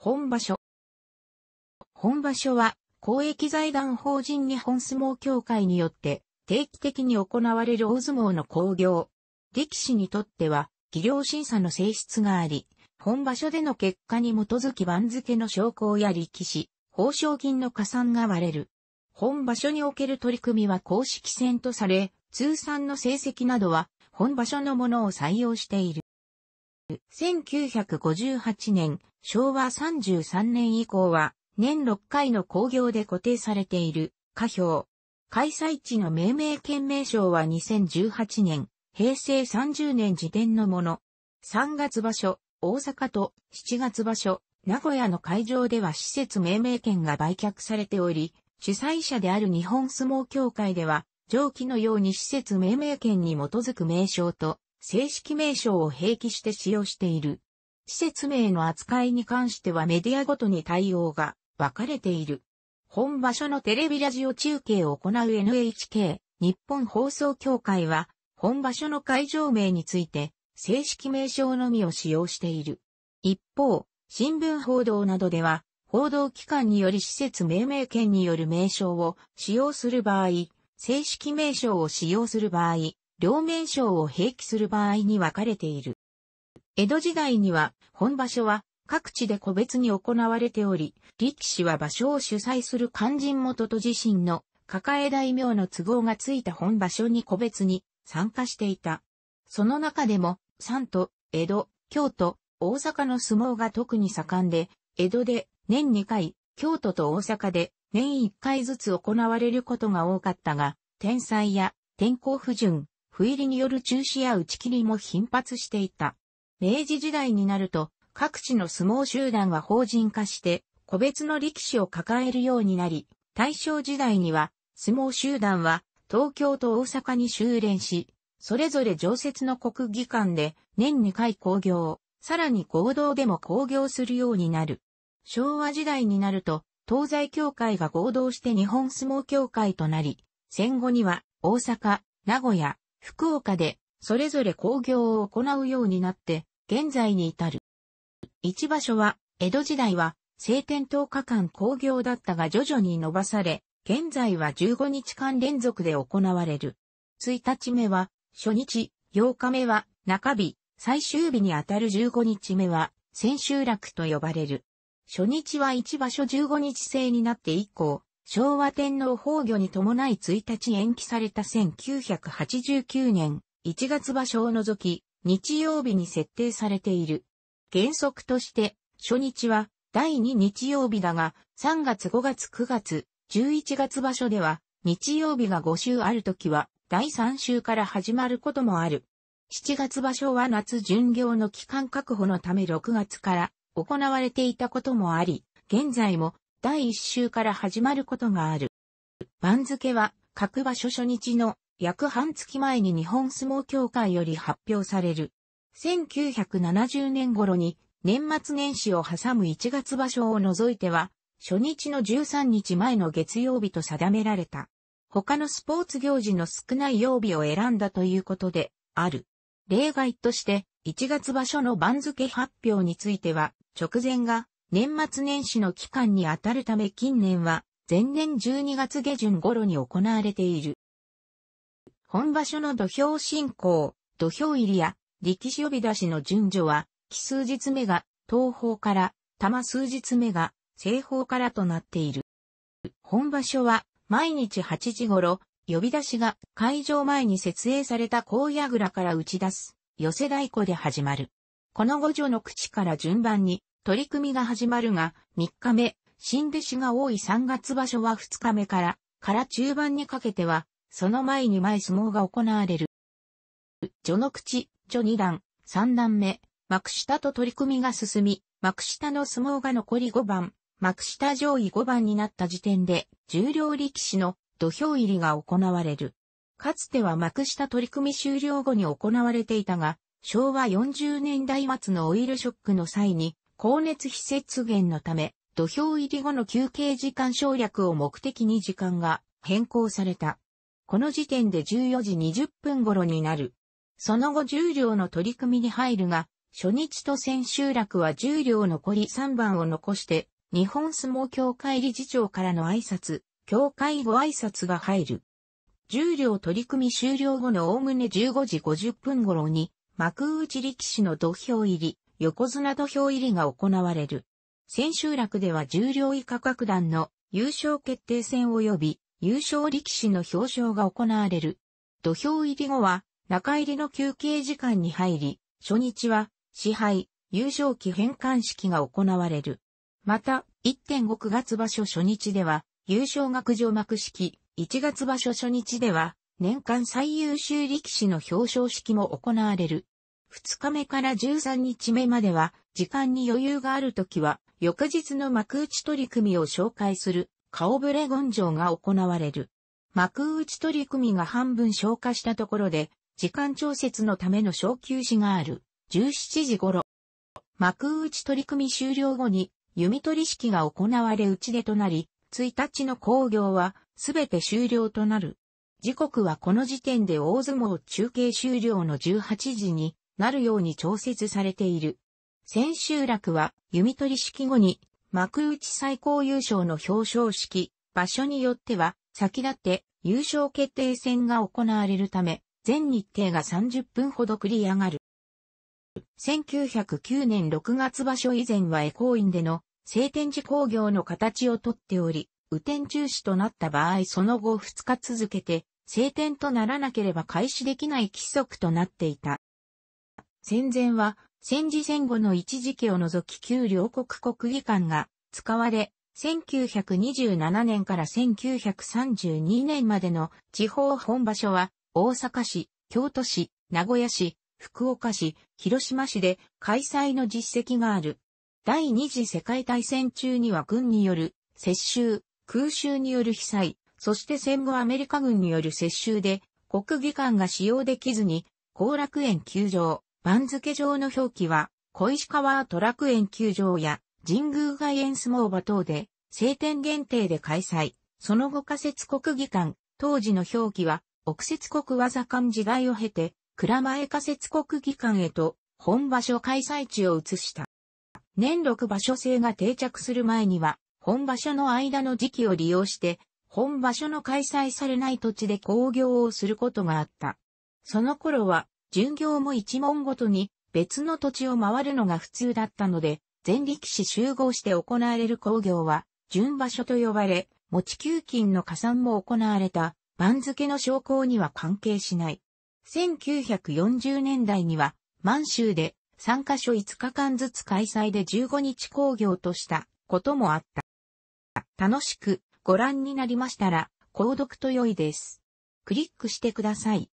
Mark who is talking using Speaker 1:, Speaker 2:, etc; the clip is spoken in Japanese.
Speaker 1: 本場所。本場所は、公益財団法人日本相撲協会によって、定期的に行われる大相撲の興行。力士にとっては、技量審査の性質があり、本場所での結果に基づき番付の昇降や力士、報奨金の加算が割れる。本場所における取り組みは公式戦とされ、通算の成績などは、本場所のものを採用している。1958年、昭和33年以降は、年6回の工業で固定されている、下表。開催地の命名権名称は2018年、平成30年時点のもの。3月場所、大阪と7月場所、名古屋の会場では施設命名権が売却されており、主催者である日本相撲協会では、上記のように施設命名権に基づく名称と、正式名称を併記して使用している。施設名の扱いに関してはメディアごとに対応が分かれている。本場所のテレビラジオ中継を行う NHK、日本放送協会は、本場所の会場名について、正式名称のみを使用している。一方、新聞報道などでは、報道機関により施設命名権による名称を使用する場合、正式名称を使用する場合、両面章を併記する場合に分かれている。江戸時代には本場所は各地で個別に行われており、力士は場所を主催する肝心元と自身の抱え大名の都合がついた本場所に個別に参加していた。その中でも、三都、江戸、京都、大阪の相撲が特に盛んで、江戸で年2回、京都と大阪で年1回ずつ行われることが多かったが、天災や天候不順、不入りによる中止や打ち切りも頻発していた。明治時代になると、各地の相撲集団は法人化して、個別の力士を抱えるようになり、大正時代には、相撲集団は東京と大阪に修練し、それぞれ常設の国技館で年2回興行、さらに合同でも興行するようになる。昭和時代になると、東西協会が合同して日本相撲協会となり、戦後には大阪、名古屋、福岡で、それぞれ工業を行うようになって、現在に至る。一場所は、江戸時代は、晴天10日間工業だったが徐々に伸ばされ、現在は15日間連続で行われる。1日目は、初日、8日目は、中日、最終日にあたる15日目は、千秋楽と呼ばれる。初日は一場所15日制になって以降、昭和天皇崩御に伴い1日延期された1989年1月場所を除き、日曜日に設定されている。原則として、初日は第2日曜日だが、3月5月9月、11月場所では、日曜日が5週あるときは、第3週から始まることもある。7月場所は夏巡業の期間確保のため6月から行われていたこともあり、現在も第一週から始まることがある。番付は各場所初日の約半月前に日本相撲協会より発表される。1970年頃に年末年始を挟む1月場所を除いては、初日の13日前の月曜日と定められた。他のスポーツ行事の少ない曜日を選んだということで、ある。例外として、1月場所の番付発表については、直前が年末年始の期間に当たるため近年は、前年12月下旬頃に行われている。本場所の土俵進行、土俵入りや力士呼び出しの順序は、奇数日目が東方から、玉数日目が西方からとなっている。本場所は毎日8時頃、呼び出しが会場前に設営された高倉から打ち出す、寄せ太鼓で始まる。この五女の口から順番に取り組みが始まるが、3日目、新弟子が多い3月場所は2日目から、から中盤にかけては、その前に前相撲が行われる。序の口、序2段、3段目、幕下と取り組みが進み、幕下の相撲が残り5番、幕下上位5番になった時点で、重量力士の土俵入りが行われる。かつては幕下取り組み終了後に行われていたが、昭和40年代末のオイルショックの際に、高熱非節減のため、土俵入り後の休憩時間省略を目的に時間が変更された。この時点で14時20分頃になる。その後重量の取り組みに入るが、初日と千秋楽は重量残り3番を残して、日本相撲協会理事長からの挨拶、協会ご挨拶が入る。重量取り組み終了後のおおむね15時50分頃に、幕内力士の土俵入り、横綱土俵入りが行われる。千秋楽では重量以下各段の優勝決定戦及び優勝力士の表彰が行われる。土俵入り後は中入りの休憩時間に入り、初日は支配、優勝期返還式が行われる。また、1.5 9月場所初日では、優勝学上幕式、1月場所初日では、年間最優秀力士の表彰式も行われる。2日目から13日目までは、時間に余裕があるときは、翌日の幕内取り組みを紹介する、顔ぶれ根性が行われる。幕内取り組みが半分消化したところで、時間調節のための小休止がある、17時頃。幕内取り組み終了後に、弓取り式が行われ打ち出となり、1日の工業は、すべて終了となる。時刻はこの時点で大相撲中継終了の18時になるように調節されている。千秋楽は弓取り式後に幕内最高優勝の表彰式、場所によっては先立って優勝決定戦が行われるため、全日程が30分ほど繰り上がる。1909年6月場所以前はエーイ院での晴天寺工業の形をとっており、雨天中止となった場合その後2日続けて晴天とならなければ開始できない規則となっていた。戦前は、戦時戦後の一時期を除き旧両国国技館が使われ、1927年から1932年までの地方本場所は、大阪市、京都市、名古屋市、福岡市、広島市で開催の実績がある。第二次世界大戦中には軍による接収、空襲による被災、そして戦後アメリカ軍による接収で国技館が使用できずに後楽園球場、番付上の表記は、小石川トラク園球場や神宮外苑相撲場等で、晴天限定で開催。その後仮設国技館、当時の表記は、奥設国技館時代を経て、蔵前仮設国技館へと、本場所開催地を移した。年6場所制が定着する前には、本場所の間の時期を利用して、本場所の開催されない土地で興行をすることがあった。その頃は、巡業も一門ごとに別の土地を回るのが普通だったので、全力士集合して行われる工業は、巡場所と呼ばれ、持ち給金の加算も行われた、番付の商工には関係しない。1940年代には、満州で3カ所5日間ずつ開催で15日工業としたこともあった。楽しくご覧になりましたら、購読と良いです。クリックしてください。